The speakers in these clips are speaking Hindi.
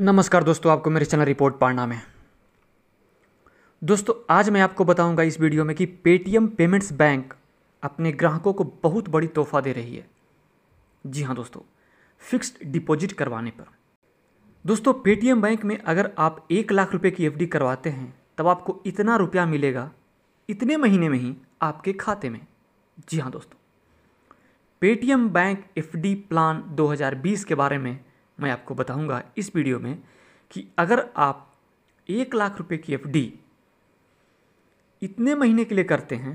नमस्कार दोस्तों आपको मेरे चैनल रिपोर्ट पढ़ना में दोस्तों आज मैं आपको बताऊंगा इस वीडियो में कि पेटीएम पेमेंट्स बैंक अपने ग्राहकों को बहुत बड़ी तोहफा दे रही है जी हाँ दोस्तों फिक्स्ड डिपॉजिट करवाने पर दोस्तों पेटीएम बैंक में अगर आप एक लाख रुपए की एफडी करवाते हैं तब आपको इतना रुपया मिलेगा इतने महीने में ही आपके खाते में जी हाँ दोस्तों पेटीएम बैंक एफडी प्लान 2020 के बारे में मैं आपको बताऊंगा इस वीडियो में कि अगर आप एक लाख रुपए की एफ इतने महीने के लिए करते हैं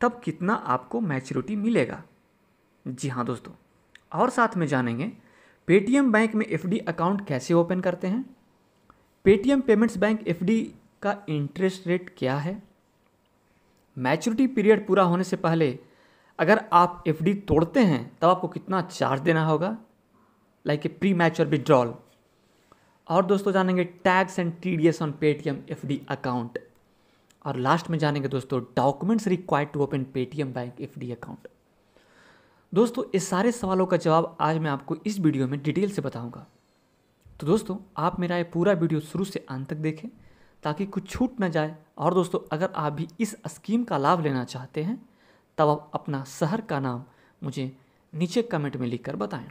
तब कितना आपको मैच्योरिटी मिलेगा जी हाँ दोस्तों और साथ में जानेंगे पेटीएम बैंक में एफ अकाउंट कैसे ओपन करते हैं पेटीएम पेमेंट्स बैंक एफ का इंटरेस्ट रेट क्या है मैच्योरिटी पीरियड पूरा होने से पहले अगर आप एफडी तोड़ते हैं तब आपको कितना चार्ज देना होगा लाइक ए प्री मैच और दोस्तों जानेंगे tax and T D S on Paytm F D account और लास्ट में जानेंगे दोस्तों documents required to open Paytm bank F D account दोस्तों इस सारे सवालों का जवाब आज मैं आपको इस वीडियो में डिटेल से बताऊंगा तो दोस्तों आप मेरा ये पूरा वीडियो शुरू से अंत तक देखें ताकि कुछ छूट ना जाए और दोस्तों अगर आप भी इस स्कीम का लाभ लेना चाहते हैं तब आप अपना शहर का नाम मुझे नीचे कमेंट में लिखकर बताएं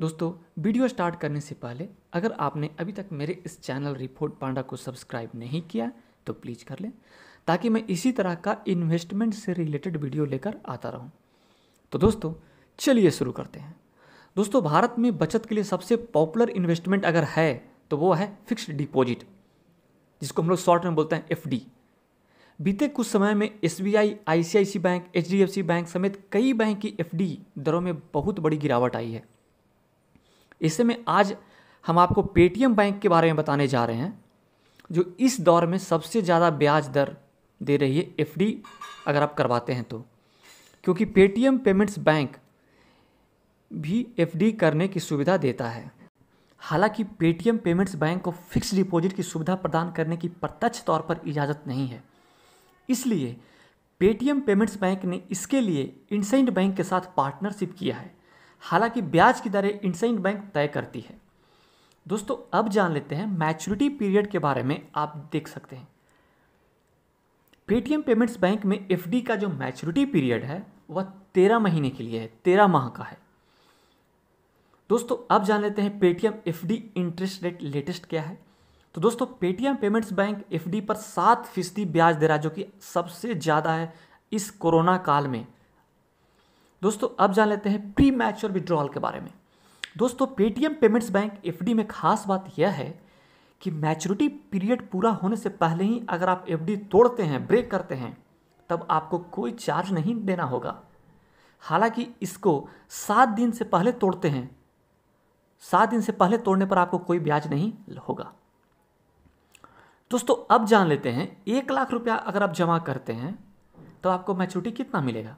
दोस्तों वीडियो स्टार्ट करने से पहले अगर आपने अभी तक मेरे इस चैनल रिपोर्ट पांडा को सब्सक्राइब नहीं किया तो प्लीज़ कर लें ताकि मैं इसी तरह का इन्वेस्टमेंट से रिलेटेड वीडियो लेकर आता रहूँ तो दोस्तों चलिए शुरू करते हैं दोस्तों भारत में बचत के लिए सबसे पॉपुलर इन्वेस्टमेंट अगर है तो वो है फिक्स्ड डिपॉजिट जिसको हम लोग शॉर्ट में बोलते हैं एफ बीते कुछ समय में S B I I C I C bank H D F C bank समेत कई बैंक की एफ डी दरों में बहुत बड़ी गिरावट आई है इससे में आज हम आपको पेटीएम बैंक के बारे में बताने जा रहे हैं जो इस दौर में सबसे ज़्यादा ब्याज दर दे रही है एफ अगर आप करवाते हैं तो क्योंकि पेटीएम पेमेंट्स बैंक भी एफ करने की सुविधा देता है हालांकि पेटीएम पेमेंट्स बैंक को फिक्स डिपॉजिट की सुविधा प्रदान करने की प्रत्यक्ष तौर पर इजाज़त नहीं है इसलिए पेटीएम पेमेंट्स बैंक ने इसके लिए इंडसेंड बैंक के साथ पार्टनरशिप किया है हालांकि ब्याज की दरें इंडसइन बैंक तय करती है दोस्तों अब जान लेते हैं मैच्योरिटी पीरियड के बारे में आप देख सकते हैं पेटीएम पेमेंट्स बैंक में एफ का जो मैच्योरिटी पीरियड है वह तेरह महीने के लिए है तेरह माह का है दोस्तों अब जान लेते हैं Paytm F interest rate latest क्या है तो दोस्तों पेटीएम पेमेंट्स बैंक एफ पर सात फीसदी ब्याज दे रहा है जो कि सबसे ज़्यादा है इस कोरोना काल में दोस्तों अब जान लेते हैं प्री मैच्योर विड्रॉल के बारे में दोस्तों पेटीएम पेमेंट्स बैंक एफ में खास बात यह है कि मैच्योरिटी पीरियड पूरा होने से पहले ही अगर आप एफ तोड़ते हैं ब्रेक करते हैं तब आपको कोई चार्ज नहीं देना होगा हालांकि इसको सात दिन से पहले तोड़ते हैं सात दिन से पहले तोड़ने पर आपको कोई ब्याज नहीं होगा दोस्तों अब जान लेते हैं एक लाख रुपया अगर आप जमा करते हैं तो आपको मैच्योरिटी कितना मिलेगा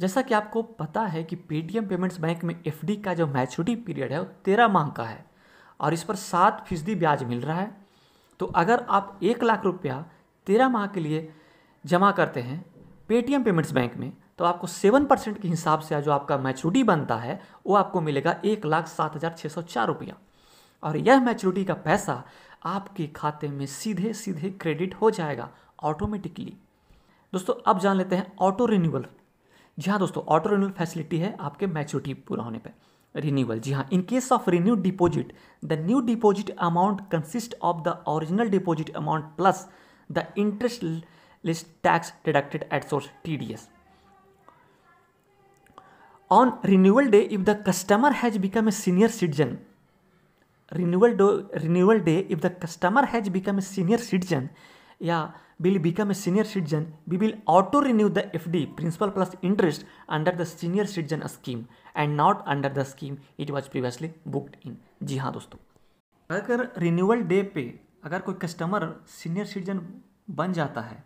जैसा कि आपको पता है कि पेटीएम पेमेंट्स बैंक में एफ का जो मैच्योरिटी पीरियड है वो तेरह माह का है और इस पर सात फीसदी ब्याज मिल रहा है तो अगर आप एक लाख रुपया तेरह माह के लिए जमा करते हैं पेटीएम पेमेंट्स बैंक में तो आपको सेवन परसेंट के हिसाब से जो आपका मैच्योरिटी बनता है वो आपको मिलेगा एक लाख सात हज़ार छः सौ चार रुपया और यह मैच्योरिटी का पैसा आपके खाते में सीधे सीधे क्रेडिट हो जाएगा ऑटोमेटिकली दोस्तों अब जान लेते हैं ऑटो रिन्यूअल जी हाँ दोस्तों ऑटो रिन्यूअल फैसिलिटी है आपके मैच्योरिटी पूरा होने पर रिन्यूअल जी हाँ in case of renew deposit the new deposit amount consist of the original deposit amount plus the interest list tax deducted at source T D S on renewal day if the customer has become a senior citizen renewal do renewal day if the customer has become a senior citizen या will become a senior citizen, we will auto renew the FD principal plus interest under the senior citizen scheme and not under the scheme it was previously booked in. जी हाँ दोस्तों अगर renewal day पे अगर कोई customer senior citizen बन जाता है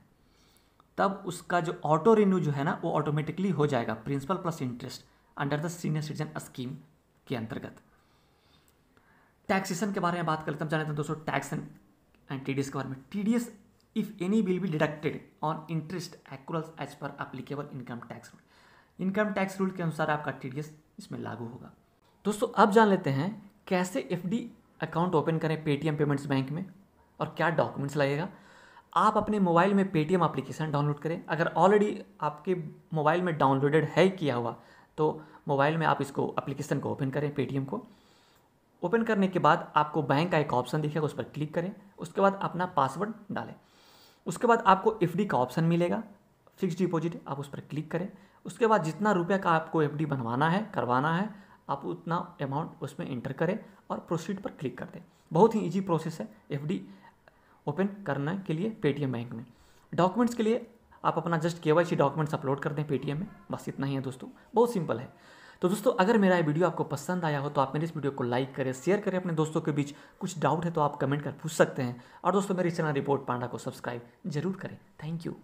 तब उसका जो auto renew जो है ना वो automatically हो जाएगा principal plus interest under the senior citizen scheme के अंतर्गत टैक्सेशन के बारे में बात करते हैं हम जानते हैं दोस्तों टैक्स एंड टी के बारे में T if any will be deducted on interest accruals as per applicable income tax rule income tax rule के अनुसार आपका टी इसमें लागू होगा दोस्तों अब जान लेते हैं कैसे एफ अकाउंट ओपन करें पेटीएम पेमेंट्स बैंक में और क्या डॉक्यूमेंट्स लगेगा आप अपने मोबाइल में पेटीएम एप्लीकेशन डाउनलोड करें अगर ऑलरेडी आपके मोबाइल में डाउनलोडेड है किया हुआ तो मोबाइल में आप इसको एप्लीकेशन को ओपन करें पेटीएम को ओपन करने के बाद आपको बैंक का एक ऑप्शन दिखेगा उस पर क्लिक करें उसके बाद अपना पासवर्ड डालें उसके बाद आपको एफ का ऑप्शन मिलेगा फिक्स डिपॉजिट आप उस पर क्लिक करें उसके बाद जितना रुपये का आपको एफ बनवाना है करवाना है आप उतना अमाउंट उसमें इंटर करें और प्रोसीड पर क्लिक कर दें बहुत ही इजी प्रोसेस है एफ ओपन करने के लिए पेटीएम बैंक में डॉक्यूमेंट्स के लिए आप अपना जस्ट के डॉक्यूमेंट्स अपलोड कर दें पेटीएम में बस इतना ही है दोस्तों बहुत सिंपल है तो दोस्तों अगर मेरा ये वीडियो आपको पसंद आया हो तो आप मेरे इस वीडियो को लाइक करें शेयर करें अपने दोस्तों के बीच कुछ डाउट है तो आप कमेंट कर पूछ सकते हैं और दोस्तों मेरे चैनल रिपोर्ट पांडा को सब्सक्राइब जरूर करें थैंक यू